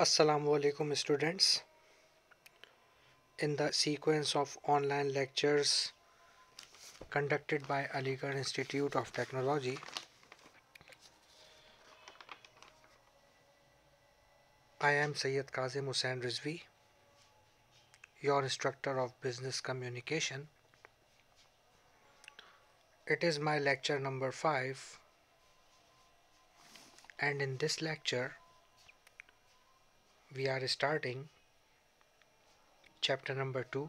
Assalamualaikum students in the sequence of online lectures conducted by Aligarh Institute of Technology I am Sayyid Kazim Hussain Rizvi your instructor of business communication it is my lecture number 5 and in this lecture we are starting chapter number 2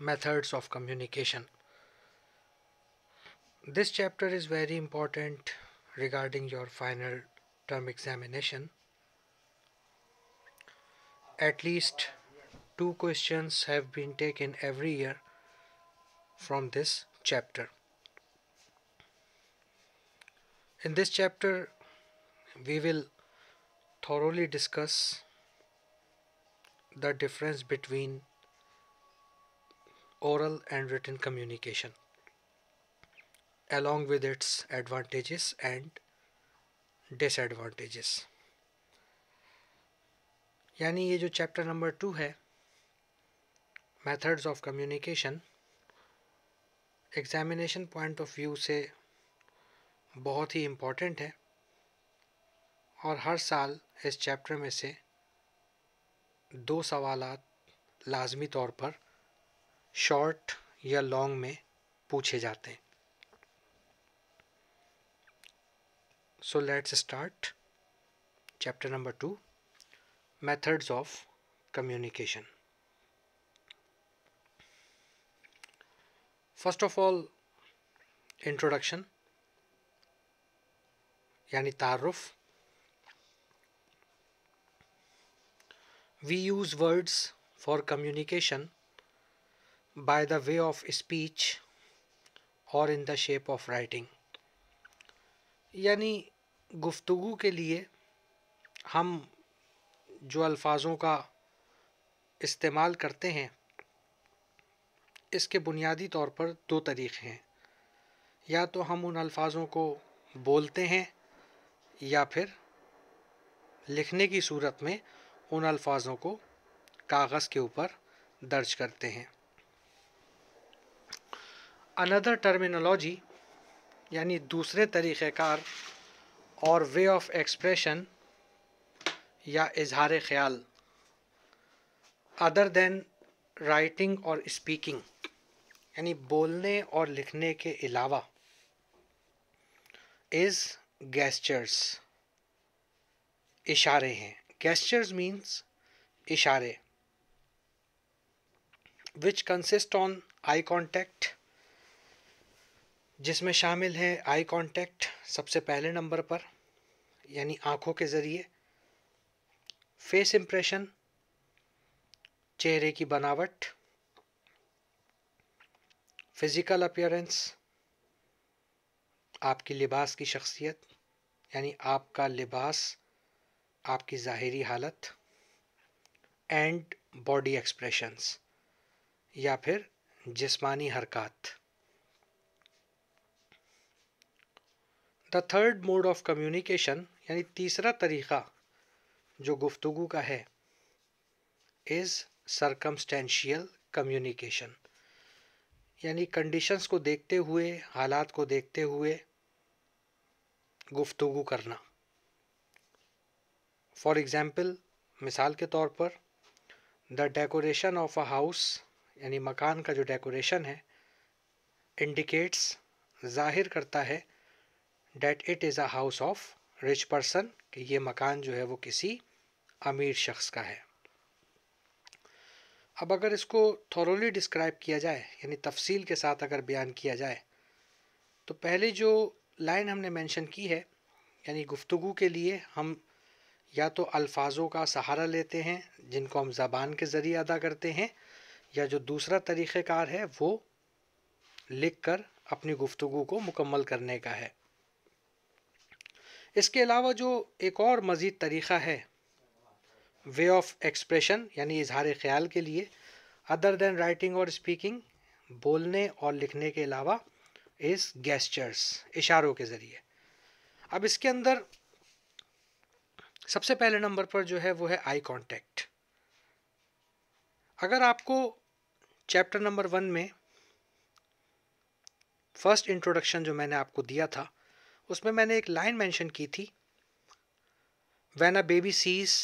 methods of communication this chapter is very important regarding your final term examination at least two questions have been taken every year from this chapter in this chapter we will thoroughly discuss the difference between oral and written communication along with its advantages and disadvantages यानी ये जो chapter number two है methods of communication examination point of view से बहुत ही important है और हर साल इस चैप्टर में से दो सवाल लाजमी तौर पर शॉर्ट या लॉन्ग में पूछे जाते हैं so let's start chapter number two methods of communication first of all introduction यानी तारुफ़ We use words for communication by the way of speech और in the shape of writing यानी गुफ्तु के लिए हम जो अल्फाजों का इस्तेमाल करते हैं इसके बुनियादी तौर पर दो तरीक़े हैं या तो हम उन अल्फाजों को बोलते हैं या फिर लिखने की सूरत में उन अल्फाजों को कागज़ के ऊपर दर्ज करते हैं अनदर टर्मिनोलॉजी यानी दूसरे तरीक़ार और वे ऑफ एक्सप्रेशन या इजहार ख्याल अदर देन राइटिंग और स्पीकिंग यानी बोलने और लिखने के अलावा इज़ गैस्चर्स इशारे हैं Gestures means ishare, which consist on eye contact, जिसमें शामिल है आई कांटेक्ट सबसे पहले नंबर पर यानी आंखों के ज़रिए फेस इम्प्रेशन चेहरे की बनावट फिज़िकल अपियरेंस आपकी लिबास की शख्सियत यानी आपका लिबास आपकी ज़ाहरी हालत एंड बॉडी एक्सप्रेशंस या फिर जिस्मानी हरकत the third mode of communication यानी तीसरा तरीक़ा जो गुफ्तगु का है इज़ सरकमस्टेंशियल कम्युनिकेशन यानी कंडीशंस को देखते हुए हालात को देखते हुए गुफ्तगु करना फॉर एग्ज़ाम्पल मिसाल के तौर पर the decoration of a house यानी मकान का जो डेकोरेशन है इंडिकेट्स जाहिर करता है that it is a house of rich person कि ये मकान जो है वो किसी अमीर शख्स का है अब अगर इसको थॉरली डिस्क्राइब किया जाए यानी तफसील के साथ अगर बयान किया जाए तो पहले जो लाइन हमने मेंशन की है यानी गुफ्तु के लिए हम या तो अल्फाजों का सहारा लेते हैं जिनको हम ज़बान के ज़रिए अदा करते हैं या जो दूसरा तरीक़ेकार है वो लिख कर अपनी गुफ्तु को मुकम्मल करने का है इसके अलावा जो एक और मज़ीद तरीक़ा है वे ऑफ एक्सप्रेशन यानी इजहार ख्याल के लिए अदर देन राइटिंग और स्पीकिंग बोलने और लिखने के अलावा इस गेस्चर्स इशारों के ज़रिए अब इसके अंदर सबसे पहले नंबर पर जो है वो है आई कांटेक्ट अगर आपको चैप्टर नंबर वन में फर्स्ट इंट्रोडक्शन जो मैंने आपको दिया था उसमें मैंने एक लाइन मेंशन की थी when a baby sees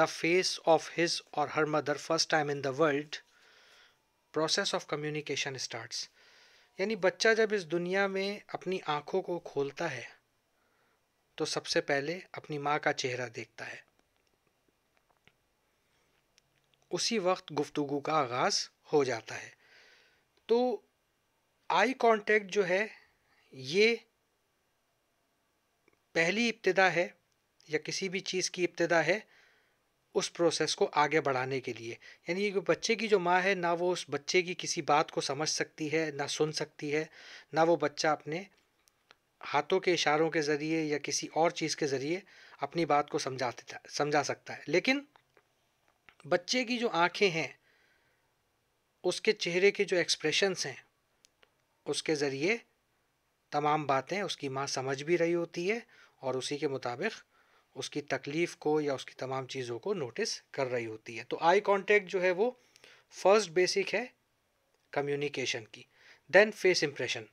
the face of his और her mother first time in the world process of communication starts यानी बच्चा जब इस दुनिया में अपनी आँखों को खोलता है तो सबसे पहले अपनी माँ का चेहरा देखता है उसी वक्त गुफ्तगु का आगाज़ हो जाता है तो आई कांटेक्ट जो है ये पहली इब्तदा है या किसी भी चीज़ की इब्तदा है उस प्रोसेस को आगे बढ़ाने के लिए यानी कि बच्चे की जो माँ है ना वो उस बच्चे की किसी बात को समझ सकती है ना सुन सकती है ना वो बच्चा अपने हाथों के इशारों के ज़रिए या किसी और चीज़ के ज़रिए अपनी बात को समझाते समझा सकता है लेकिन बच्चे की जो आंखें हैं उसके चेहरे के जो एक्सप्रेशंस हैं उसके ज़रिए तमाम बातें उसकी माँ समझ भी रही होती है और उसी के मुताबिक उसकी तकलीफ़ को या उसकी तमाम चीज़ों को नोटिस कर रही होती है तो आई कांटेक्ट जो है वो फर्स्ट बेसिक है कम्युनिकेशन की then face impression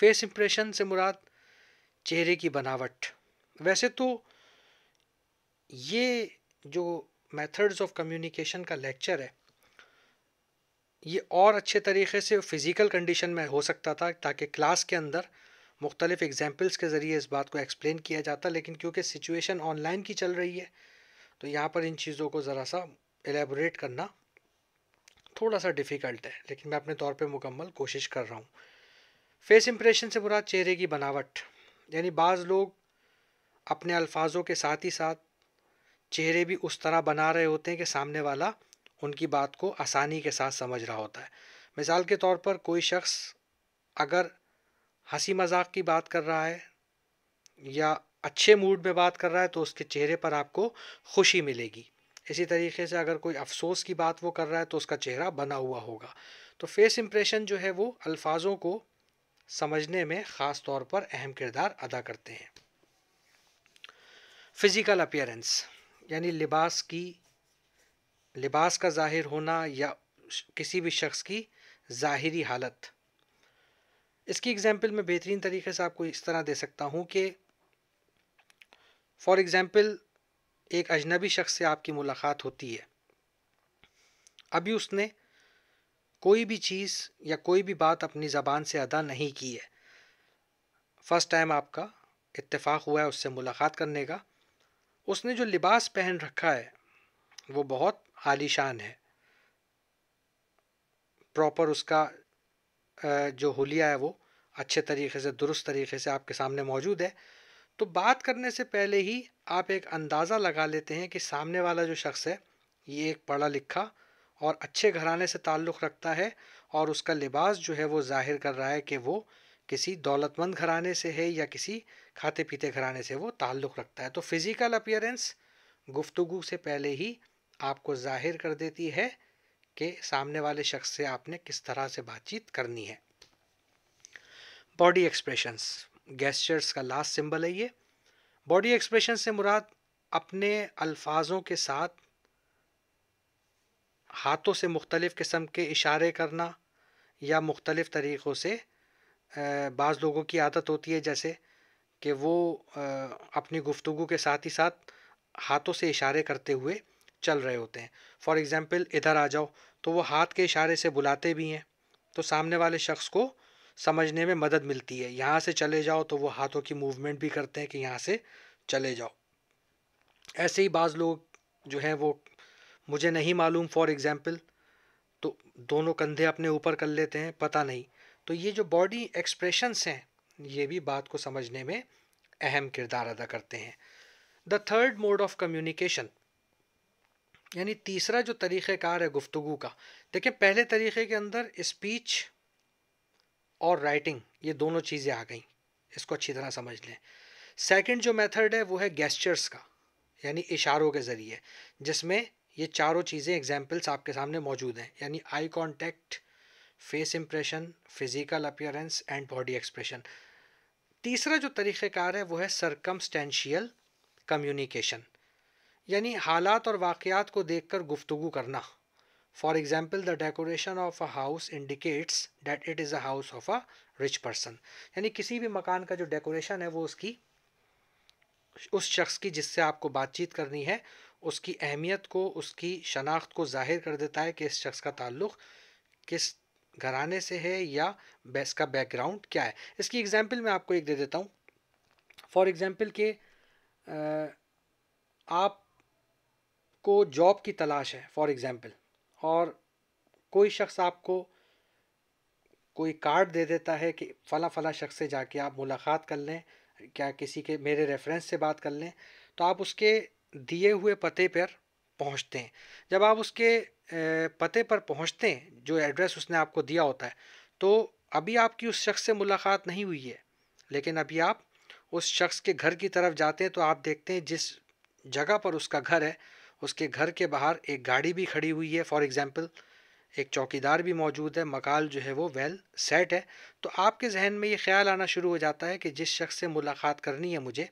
face impression से मुराद चेहरे की बनावट वैसे तो ये जो मेथड्स ऑफ कम्युनिकेशन का लेक्चर है ये और अच्छे तरीके से फिज़िकल कंडीशन में हो सकता था ताकि क्लास के अंदर मुख्तलिफ़ एग्जांपल्स के ज़रिए इस बात को एक्सप्लेन किया जाता लेकिन क्योंकि सिचुएशन ऑनलाइन की चल रही है तो यहाँ पर इन चीज़ों को ज़रा सा एलेबोरेट करना थोड़ा सा डिफ़िकल्ट है लेकिन मैं अपने तौर पे मुकम्मल कोशिश कर रहा हूँ फेस इम्प्रेशन से बुरा चेहरे की बनावट यानी बाज़ लोग अपने अल्फाजों के साथ ही साथ चेहरे भी उस तरह बना रहे होते हैं कि सामने वाला उनकी बात को आसानी के साथ समझ रहा होता है मिसाल के तौर पर कोई शख्स अगर हंसी मजाक की बात कर रहा है या अच्छे मूड में बात कर रहा है तो उसके चेहरे पर आपको खुशी मिलेगी इसी तरीके से अगर कोई अफसोस की बात वो कर रहा है तो उसका चेहरा बना हुआ होगा तो फेस इम्प्रेशन जो है वो अल्फाजों को समझने में ख़ास तौर पर अहम किरदार अदा करते हैं फिज़िकल अपियरेंस यानी लिबास की लिबास का ज़ाहिर होना या किसी भी शख्स की ज़ाहरी हालत इसकी एग्ज़ाम्पल मैं बेहतरीन तरीके से आपको इस तरह दे सकता हूँ कि फॉर एग्ज़ाम्पल एक अजनबी शख्स से आपकी मुलाकात होती है अभी उसने कोई भी चीज़ या कोई भी बात अपनी ज़बान से अदा नहीं की है फ़र्स्ट टाइम आपका इत्तेफाक हुआ है उससे मुलाकात करने का उसने जो लिबास पहन रखा है वो बहुत आलीशान है प्रॉपर उसका जो हुलिया है वो अच्छे तरीके से दुरुस्त तरीके से आपके सामने मौजूद है तो बात करने से पहले ही आप एक अंदाज़ा लगा लेते हैं कि सामने वाला जो शख्स है ये एक पढ़ा लिखा और अच्छे घराने से ताल्लुक़ रखता है और उसका लिबास जो है वो जाहिर कर रहा है कि वो किसी दौलतमंद घराने से है या किसी खाते पीते घराने से वो ताल्लुक़ रखता है तो फिज़िकल अपियरेंस गुफ्तु से पहले ही आपको जाहिर कर देती है कि सामने वाले शख्स से आपने किस तरह से बातचीत करनी है बॉडी एक्सप्रेशंस गेस्चर्स का लास्ट सिंबल है ये बॉडी एक्सप्रेशन से मुराद अपने अल्फाजों के साथ हाथों से मुख्तलिफ़ किस्म के इशारे करना या मुख्तलिफ़ तरीक़ों से बाज़ लोगों की आदत होती है जैसे कि वो अपनी गुफ्तु के साथ ही साथ हाथों से इशारे करते हुए चल रहे होते हैं फॉर एग्ज़ाम्पल इधर आ जाओ तो वो हाथ के इशारे से बुलाते भी हैं तो सामने वाले शख्स को समझने में मदद मिलती है यहाँ से चले जाओ तो वो हाथों की मूवमेंट भी करते हैं कि यहाँ से चले जाओ ऐसे ही बाज़ लोग जो हैं वो मुझे नहीं मालूम फॉर एग्ज़ाम्पल तो दोनों कंधे अपने ऊपर कर लेते हैं पता नहीं तो ये जो बॉडी एक्सप्रेशंस हैं ये भी बात को समझने में अहम किरदार अदा करते हैं the third mode of communication यानी तीसरा जो तरीक़ेकार है गुफ्तु का देखिए पहले तरीक़े के अंदर स्पीच और राइटिंग ये दोनों चीज़ें आ गई इसको अच्छी तरह समझ लें सेकंड जो मेथड है वो है गेस्चर्स का यानी इशारों के ज़रिए जिसमें ये चारों चीज़ें एग्जाम्पल्स आपके सामने मौजूद हैं यानी eye contact face impression physical appearance and body expression तीसरा जो तरीक़ेकार है वो है सरकमस्टेंशियल कम्युनिकेशन यानी हालात और वाकयात को देख कर गुफ्तु करना for example the decoration of a house indicates that it is a house of a rich person यानी किसी भी मकान का जो डेकोरेशन है वो उसकी उस शख्स की जिससे आपको बातचीत करनी है उसकी अहमियत को उसकी शनाख्त को जाहिर कर देता है कि इस शख्स का ताल्लुक़ किस घराने से है या इसका बैकग्राउंड क्या है इसकी एग्ज़ाम्पल मैं आपको एक दे देता हूँ फॉर एग्ज़ाम्पल के आप को जॉब की तलाश है फॉर एग्ज़ाम्पल और कोई शख्स आपको कोई कार्ड दे देता है कि फ़ला फ़ला शख्स से जाके आप मुलाकात कर लें क्या किसी के मेरे रेफरेंस से बात कर लें तो आप उसके दिए हुए पते पर पहुंचते हैं जब आप उसके पते पर पहुंचते हैं जो एड्रेस उसने आपको दिया होता है तो अभी आपकी उस शख्स से मुलाकात नहीं हुई है लेकिन अभी आप उस शख्स के घर की तरफ जाते हैं तो आप देखते हैं जिस जगह पर उसका घर है उसके घर के बाहर एक गाड़ी भी खड़ी हुई है फॉर एग्ज़ाम्पल एक चौकीदार भी मौजूद है मकाल जो है वो वेल सेट है तो आपके जहन में ये ख्याल आना शुरू हो जाता है कि जिस शख्स से मुलाकात करनी है मुझे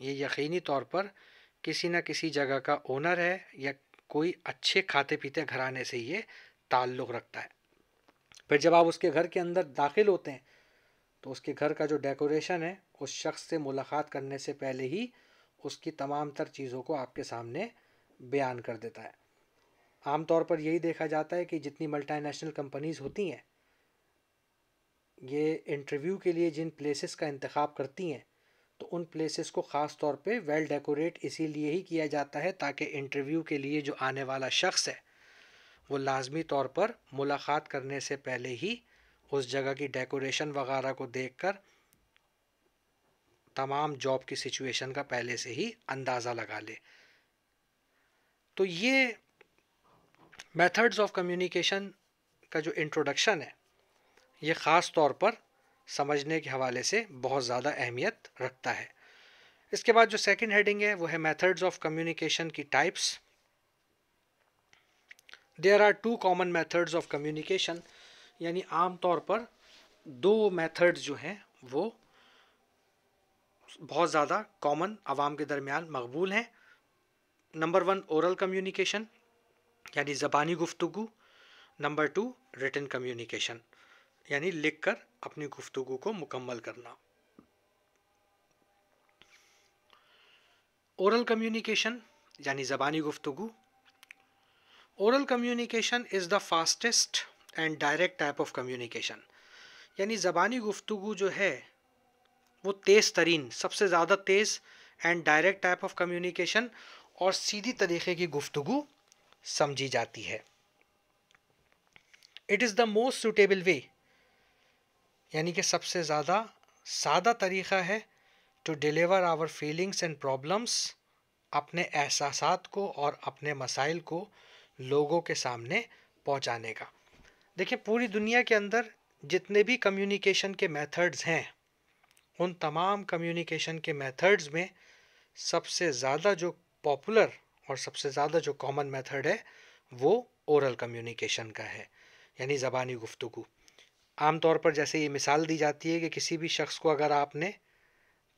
ये यकीनी तौर पर किसी ना किसी जगह का ओनर है या कोई अच्छे खाते पीते घराने से ये ताल्लुक़ रखता है फिर जब आप उसके घर के अंदर दाखिल होते हैं तो उसके घर का जो डेकोरेशन है उस शख्स से मुलाकात करने से पहले ही उसकी तमाम तर चीज़ों को आपके सामने बयान कर देता है आमतौर पर यही देखा जाता है कि जितनी मल्टीनेशनल कंपनीज़ होती हैं ये इंटरव्यू के लिए जिन प्लेसेस का इंतखब करती हैं तो उन प्लेसेस को ख़ास तौर पे वेल डेकोरेट इसीलिए ही किया जाता है ताकि इंटरव्यू के लिए जो आने वाला शख्स है वो लाजमी तौर पर मुलाकात करने से पहले ही उस जगह की डेकोरेशन वगैरह को देखकर तमाम जॉब की सिचुएशन का पहले से ही अंदाज़ा लगा ले तो ये मेथड्स ऑफ कम्युनिकेशन का जो इंट्रोडक्शन है ये ख़ास तौर पर समझने के हवाले से बहुत ज़्यादा अहमियत रखता है इसके बाद जो सेकंड हेडिंग है वो है मेथड्स ऑफ कम्युनिकेशन की types there are two common methods of communication यानी आम तौर पर दो मेथड्स जो हैं वो बहुत ज़्यादा कॉमन आवाम के दरमियान मकबूल हैं नंबर वन औरल कम्युनिकेशन यानी ज़बानी गुफ्तु नंबर टू रिटन कम्युनिकेशन यानी लिखकर अपनी गुफ्तगु को मुकम्मल करना ओरल कम्युनिकेशन यानी ज़बानी गुफ्तगु oral communication is the fastest and direct type of communication यानी ज़बानी गुफ्तगु जो है वो तेज़ तरीन सबसे ज़्यादा तेज़ and direct type of communication और सीधी तरीके की गुफ्तगु समझी जाती है it is the most suitable way यानी कि सबसे ज़्यादा सादा तरीक़ा है to deliver our feelings and problems अपने एहसास को और अपने मसाइल को लोगों के सामने पहुंचाने का देखिए पूरी दुनिया के अंदर जितने भी कम्युनिकेशन के मेथड्स हैं उन तमाम कम्युनिकेशन के मेथड्स में सबसे ज़्यादा जो पॉपुलर और सबसे ज़्यादा जो कॉमन मेथड है वो ओरल कम्युनिकेशन का है यानी ज़बानी गुफ्तु आमतौर पर जैसे ये मिसाल दी जाती है कि किसी भी शख्स को अगर आपने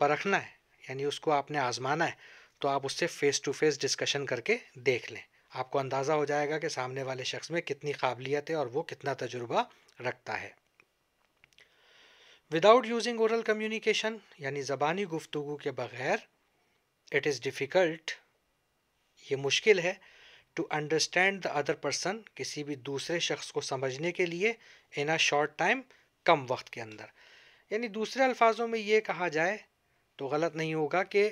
परखना है यानी उसको आपने आज़माना है तो आप उससे फ़ेस टू फेस डिस्कशन करके देख लें आपको अंदाज़ा हो जाएगा कि सामने वाले शख्स में कितनी काबिलियत है और वो कितना तजुर्बा रखता है विदाउट यूजिंग औरल कम्युनिकेशन यानी ज़बानी गुफ्तु के बग़ैर इट इज़ डिफ़िकल्ट ये मुश्किल है to understand the other person किसी भी दूसरे शख्स को समझने के लिए इन अ शॉर्ट टाइम कम वक्त के अंदर यानी दूसरे अल्फाजों में ये कहा जाए तो गलत नहीं होगा कि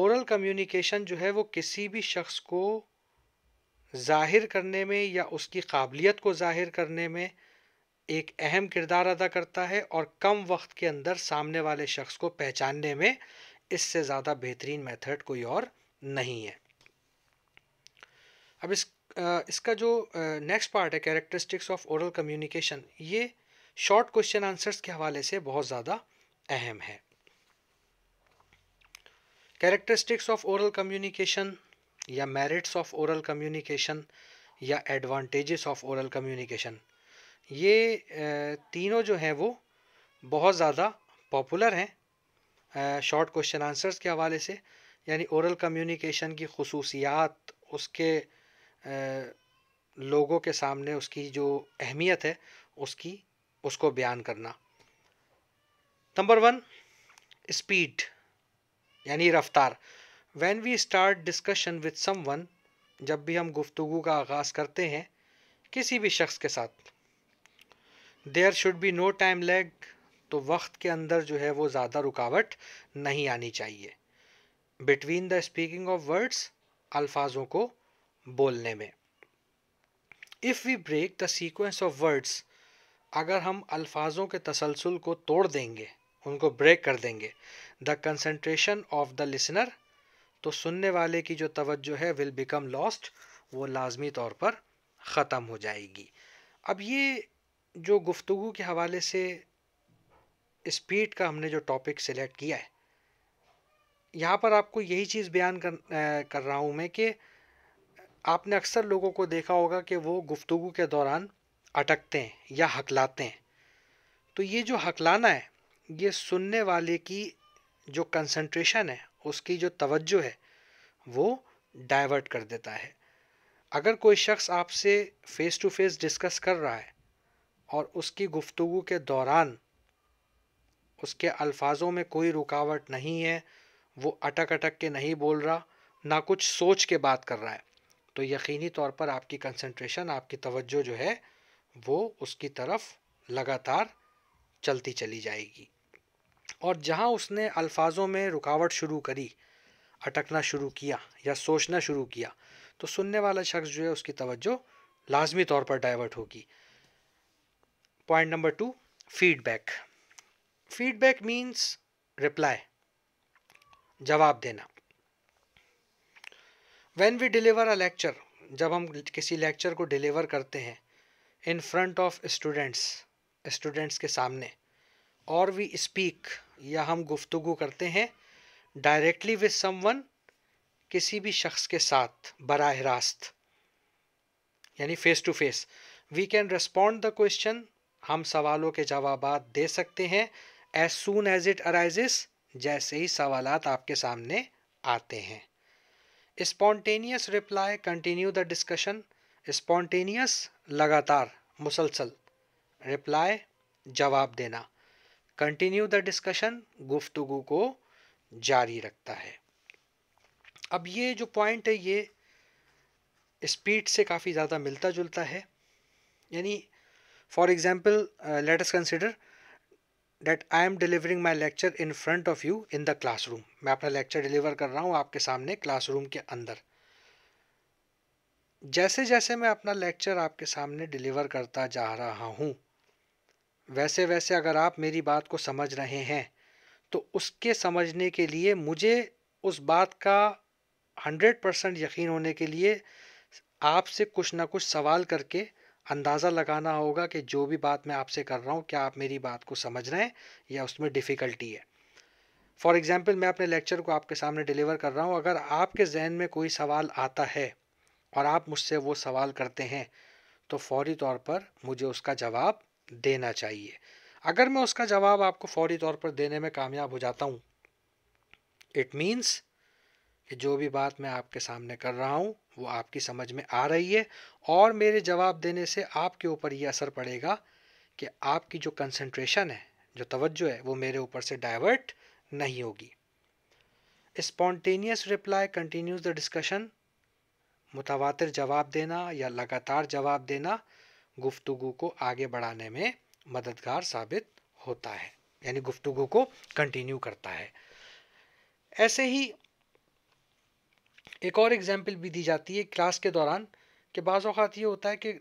ओरल कम्युनिकेशन जो है वो किसी भी शख्स को जाहिर करने में या उसकी काबिलियत को जाहिर करने में एक अहम किरदार अदा करता है और कम वक्त के अंदर सामने वाले शख्स को पहचानने में इससे ज़्यादा बेहतरीन मेथड कोई और नहीं है अब इस आ, इसका जो नेक्स्ट पार्ट है कैरेक्टरिस्टिक्स ऑफ ओरल कम्युनिकेशन ये शॉर्ट क्वेश्चन आंसर्स के हवाले से बहुत ज़्यादा अहम है कैरेक्टरिस्टिक्स ऑफ ओरल कम्युनिकेशन या मेरिट्स ऑफ ओरल कम्युनिकेशन या एडवांटेजेस ऑफ ओरल कम्युनिकेशन ये तीनों जो हैं वो बहुत ज़्यादा पॉपुलर हैं शॉर्ट क्वेश्चन आंसर्स के हवाले से यानी ओरल कम्युनिकेशन की खसूसियात उसके लोगों के सामने उसकी जो अहमियत है उसकी उसको बयान करना नंबर वन स्पीड यानी रफ्तार when we start discussion with someone जब भी हम गुफ्तु का आगाज़ करते हैं किसी भी शख्स के साथ there should be no time lag तो वक्त के अंदर जो है वो ज़्यादा रुकावट नहीं आनी चाहिए between the speaking of words अल्फाजों को बोलने में if we break the sequence of words अगर हम अल्फाजों के तसलसल को तोड़ देंगे उनको ब्रेक कर देंगे the concentration of the listener तो सुनने वाले की जो तवज्जो है विल बिकम लॉस्ट वो लाजमी तौर पर ख़त्म हो जाएगी अब ये जो गुफ्तु के हवाले से स्पीड का हमने जो टॉपिक सिलेक्ट किया है यहाँ पर आपको यही चीज़ बयान कर, कर रहा हूँ मैं कि आपने अक्सर लोगों को देखा होगा कि वो गुफ्तु के दौरान अटकते हैं या हकलाते हैं तो ये जो हकलाना है ये सुनने वाले की जो कंसंट्रेशन है उसकी जो तवज्जो है वो डाइवर्ट कर देता है अगर कोई शख्स आपसे फ़ेस टू फेस डिस्कस कर रहा है और उसकी गुफ्तु के दौरान उसके अल्फाजों में कोई रुकावट नहीं है वो अटक अटक के नहीं बोल रहा ना कुछ सोच के बात कर रहा है तो यकीनी तौर पर आपकी कंसंट्रेशन आपकी तवज्जो जो है वो उसकी तरफ लगातार चलती चली जाएगी और जहाँ उसने अल्फाजों में रुकावट शुरू करी अटकना शुरू किया या सोचना शुरू किया तो सुनने वाला शख्स जो है उसकी तवज्जो लाजमी तौर पर डाइवर्ट होगी point number two feedback feedback means reply जवाब देना when we deliver a lecture जब हम किसी लेक्चर को डिलीवर करते हैं in front of students students के सामने और वी स्पीक या हम गुफ्तगु करते हैं डायरेक्टली विद समवन किसी भी शख्स के साथ बरह रास्त यानी face to face we can respond the question हम सवालों के जवाब दे सकते हैं as soon as it arise जैसे ही सवाल आपके सामने आते हैं spontaneous reply continue the discussion spontaneous लगातार मुसलसल रिप्लाई जवाब देना कंटिन्यू द डिस्कशन गुफ्तगु को जारी रखता है अब ये जो पॉइंट है ये स्पीड से काफ़ी ज़्यादा मिलता जुलता है यानी for example let's consider that I am delivering my lecture in front of you in the classroom मैं अपना लेक्चर डिलीवर कर रहा हूँ आपके सामने क्लासरूम के अंदर जैसे जैसे मैं अपना लेक्चर आपके सामने डिलीवर करता जा रहा हूँ वैसे वैसे अगर आप मेरी बात को समझ रहे हैं तो उसके समझने के लिए मुझे उस बात का हंड्रेड परसेंट यकीन होने के लिए आपसे कुछ ना कुछ सवाल करके अंदाज़ा लगाना होगा कि जो भी बात मैं आपसे कर रहा हूँ क्या आप मेरी बात को समझ रहे हैं या उसमें डिफ़िकल्टी है फॉर एग्ज़ाम्पल मैं अपने लेक्चर को आपके सामने डिलीवर कर रहा हूँ अगर आपके जहन में कोई सवाल आता है और आप मुझसे वो सवाल करते हैं तो फौरी तौर पर मुझे उसका जवाब देना चाहिए अगर मैं उसका जवाब आपको फौरी तौर पर देने में कामयाब हो जाता हूँ इट मीन्स कि जो भी बात मैं आपके सामने कर रहा हूँ वो आपकी समझ में आ रही है और मेरे जवाब देने से आपके ऊपर ये असर पड़ेगा कि आपकी जो कंसंट्रेशन है जो तवज्जो है वो मेरे ऊपर से डाइवर्ट नहीं होगी spontaneous reply continues the discussion मुतवातिर जवाब देना या लगातार जवाब देना गुफ्तगु को आगे बढ़ाने में मददगार साबित होता है यानी गुफ्तगु को कंटिन्यू करता है ऐसे ही एक और एग्जाम्पल भी दी जाती है क्लास के दौरान कि बाज़ अवत ये होता है कि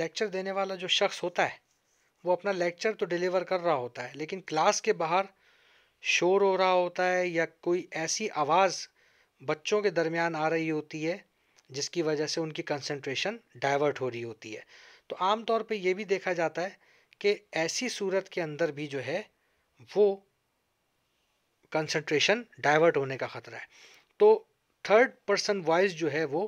लेक्चर देने वाला जो शख्स होता है वो अपना लेक्चर तो डिलीवर कर रहा होता है लेकिन क्लास के बाहर शोर हो रहा होता है या कोई ऐसी आवाज़ बच्चों के दरमियान आ रही होती है जिसकी वजह से उनकी कंसंट्रेशन डाइवर्ट हो रही होती है तो आम तौर पे ये भी देखा जाता है कि ऐसी सूरत के अंदर भी जो है वो कंसंट्रेशन डाइवर्ट होने का ख़तरा है तो थर्ड पर्सन वॉइस जो है वो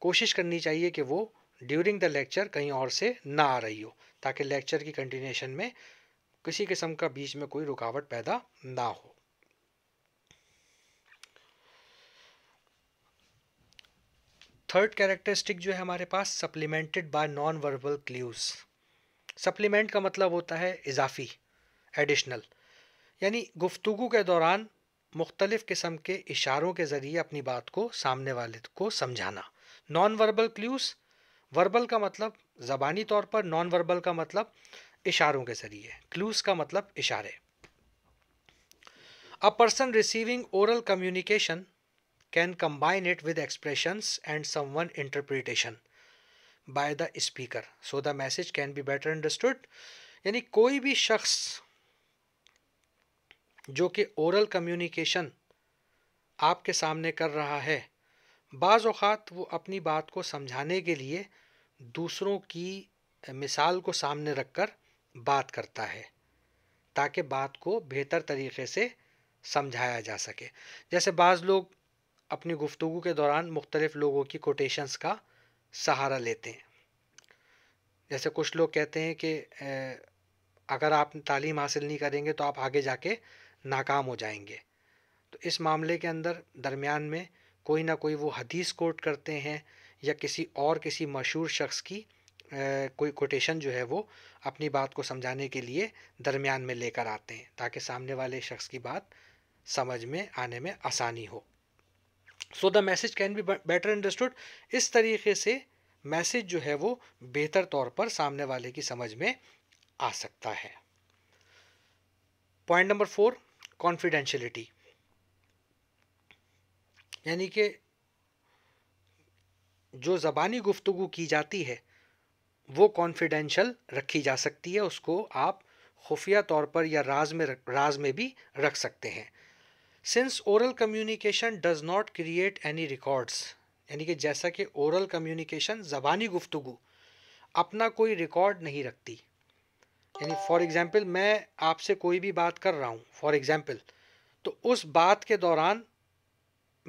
कोशिश करनी चाहिए कि वो ड्यूरिंग द लेक्चर कहीं और से ना आ रही हो ताकि लेक्चर की कंटिन्यूशन में किसी किस्म का बीच में कोई रुकावट पैदा ना हो थर्ड कैरेक्टरिस्टिक जो है हमारे पास supplemented by non verbal clues supplement का मतलब होता है इजाफी एडिशनल यानी गुफ्तगु के दौरान मुख्तलिफ़ किस्म के इशारों के ज़रिए अपनी बात को सामने वाले को समझाना नॉन वर्बल क्ल्यूस वर्बल का मतलब ज़बानी तौर पर नॉन वर्बल का मतलब इशारों के ज़रिए क्लूज़ का मतलब इशारे a person receiving oral communication can combine it with expressions and one interpretation by the speaker so the message can be better understood यानी कोई भी शख्स जो कि ओरल कम्युनिकेशन आपके सामने कर रहा है बाज़ अवत वो अपनी बात को समझाने के लिए दूसरों की मिसाल को सामने रखकर बात करता है ताकि बात को बेहतर तरीके से समझाया जा सके जैसे बाज़ लोग अपनी गुफ्तु के दौरान मुख्तलिफ़ लोगों की कोटेशंस का सहारा लेते हैं जैसे कुछ लोग कहते हैं कि अगर आप तालीम हासिल नहीं करेंगे तो आप आगे जाके नाकाम हो जाएंगे तो इस मामले के अंदर दरमियान में कोई ना कोई वो हदीस कोट करते हैं या किसी और किसी मशहूर शख्स की कोई कोटेशन जो है वो अपनी बात को समझाने के लिए दरमियान में लेकर आते हैं ताकि सामने वाले शख्स की बात समझ में आने में आसानी हो so the message can be better understood इस तरीके से मैसेज जो है वो बेहतर तौर पर सामने वाले की समझ में आ सकता है पॉइंट नंबर फोर कॉन्फिडेंशलिटी यानी कि जो ज़बानी गुफ्तु की जाती है वो कॉन्फिडेंशल रखी जा सकती है उसको आप खुफिया तौर पर या राज में रख, राज में भी रख सकते हैं since oral communication does not create any records यानी कि जैसा कि ओरल कम्युनिकेशन ज़बानी गुफ्तु अपना कोई रिकॉर्ड नहीं रखती यानी फॉर एग्ज़ाम्पल मैं आपसे कोई भी बात कर रहा हूँ फॉर एग्ज़ाम्पल तो उस बात के दौरान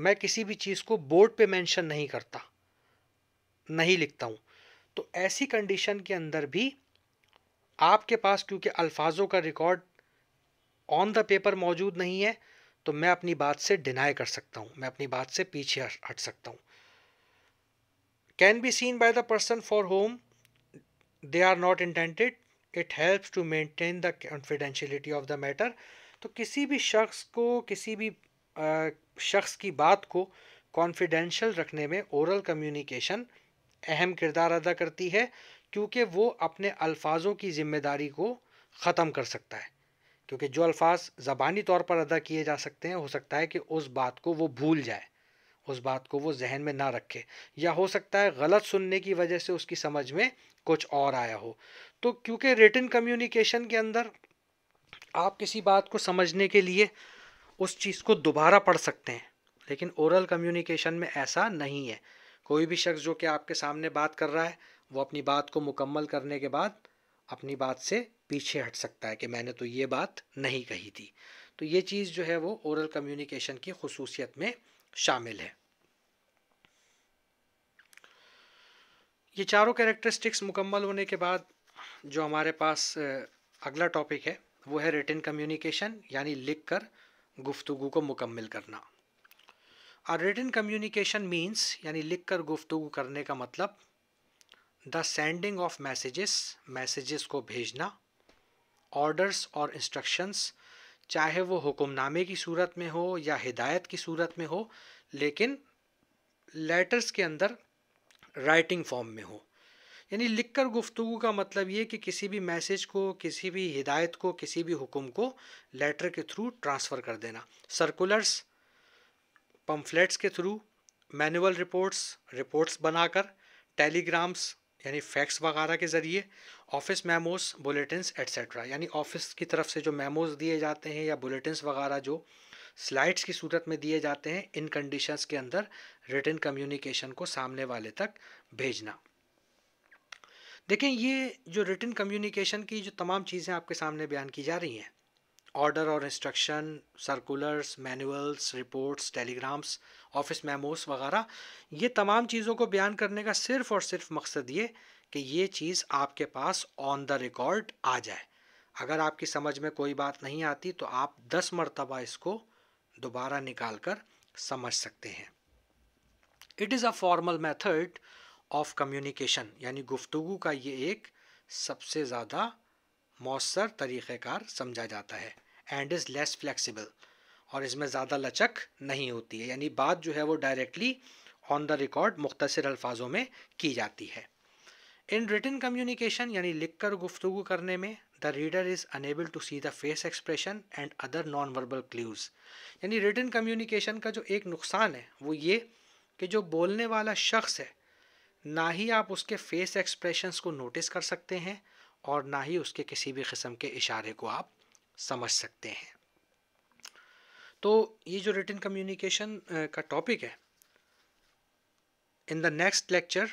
मैं किसी भी चीज़ को बोर्ड पे मेंशन नहीं करता नहीं लिखता हूँ तो ऐसी कंडीशन के अंदर भी आपके पास क्योंकि अल्फाजों का रिकॉर्ड ऑन द पेपर मौजूद नहीं है तो मैं अपनी बात से डिनाई कर सकता हूँ मैं अपनी बात से पीछे हट सकता हूँ can be seen by the person for whom they are not intended it helps to maintain the confidentiality of the matter तो किसी भी शख्स को किसी भी शख्स की बात को कॉन्फिडेंशियल रखने में ओरल कम्युनिकेशन अहम किरदार अदा करती है क्योंकि वो अपने अल्फाजों की ज़िम्मेदारी को ख़त्म कर सकता है क्योंकि जो अल्फाज ज़बानी तौर पर अदा किए जा सकते हैं हो सकता है कि उस बात को वो भूल जाए उस बात को वो जहन में ना रखे या हो सकता है गलत सुनने की वजह से उसकी समझ में कुछ और आया हो तो क्योंकि रिटर्न कम्युनिकेशन के अंदर आप किसी बात को समझने के लिए उस चीज़ को दोबारा पढ़ सकते हैं लेकिन ओरल कम्युनिकेशन में ऐसा नहीं है कोई भी शख्स जो कि आपके सामने बात कर रहा है वो अपनी बात को मुकम्मल करने के बाद अपनी बात से पीछे हट सकता है कि मैंने तो ये बात नहीं कही थी तो ये चीज़ जो है वो ओरल कम्युनिकेशन की खसूसियत में शामिल है ये चारों कैरेक्टरिस्टिक्स मुकम्मल होने के बाद जो हमारे पास अगला टॉपिक है वो है रिटर्न कम्युनिकेशन यानी लिख कर गुफ्तु को मुकम्मल करना और रिटर्न कम्युनिकेशन मीन्स यानी लिख कर गुफ्तु करने का मतलब the sending of messages messages को भेजना ऑर्डर्स और इंस्ट्रक्शंस चाहे वो हुक्मनामे की सूरत में हो या हिदायत की सूरत में हो लेकिन लेटर्स के अंदर राइटिंग फॉर्म में हो यानी लिख कर गुफ्तु का मतलब ये कि किसी भी मैसेज को किसी भी हिदायत को किसी भी हुक्म को लेटर के थ्रू ट्रांसफ़र कर देना सर्कुलर्स पम्फलेट्स के थ्रू मैनुअल रिपोर्ट्स रिपोर्ट्स बनाकर टेलीग्राम्स यानी फैक्स वगैरह के ज़रिए ऑफिस मेमोस बुलेटिन एट्सट्रा यानी ऑफिस की तरफ से जो मेमोज दिए जाते हैं या बुलेटिन वगैरह जो स्लाइड्स की सूरत में दिए जाते हैं इन कंडीशंस के अंदर रिटर्न कम्युनिकेशन को सामने वाले तक भेजना देखें ये जो रिटर्न कम्युनिकेशन की जो तमाम चीज़ें आपके सामने बयान की जा रही हैं ऑर्डर और instruction circulars manuals reports telegrams office memos वगैरह ये तमाम चीज़ों को बयान करने का सिर्फ़ और सिर्फ मकसद ये कि ये चीज़ आपके पास ऑन द रिकॉर्ड आ जाए अगर आपकी समझ में कोई बात नहीं आती तो आप दस मरतबा इसको दोबारा निकाल कर समझ सकते हैं it is a formal method of communication यानी गुफ्तगु का ये एक सबसे ज़्यादा मौसर तरीक़ार समझा जाता है एंड इज़ लेस फ्लैक्सीबल और इसमें ज़्यादा लचक नहीं होती है यानी बात जो है वो डायरेक्टली ऑन द रिकॉर्ड मुख्तर अल्फाजों में की जाती है इन रिटन कम्युनिकेशन यानी लिख कर गुफ्तु करने में the reader is unable to see the face expression and other non verbal clues यानी रिटर्न कम्युनिकेशन का जो एक नुकसान है वो ये कि जो बोलने वाला शख्स है ना ही आप उसके फेस एक्सप्रेशन को नोटिस कर सकते हैं और ना ही उसके किसी भी किस्म के इशारे को आप समझ सकते हैं तो ये जो रिटर्न कम्युनिकेशन का टॉपिक है in the next lecture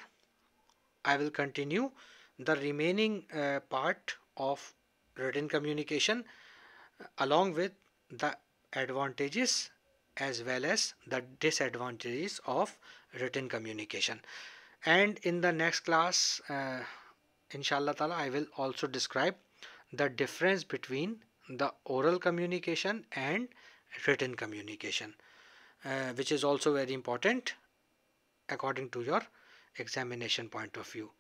I will continue the remaining part of written communication uh, along with the advantages as well as the disadvantages of written communication and in the next class uh, inshallah ta'ala i will also describe the difference between the oral communication and written communication uh, which is also very important according to your examination point of view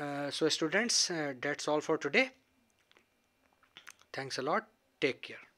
uh, so students uh, that's all for today thanks a lot take care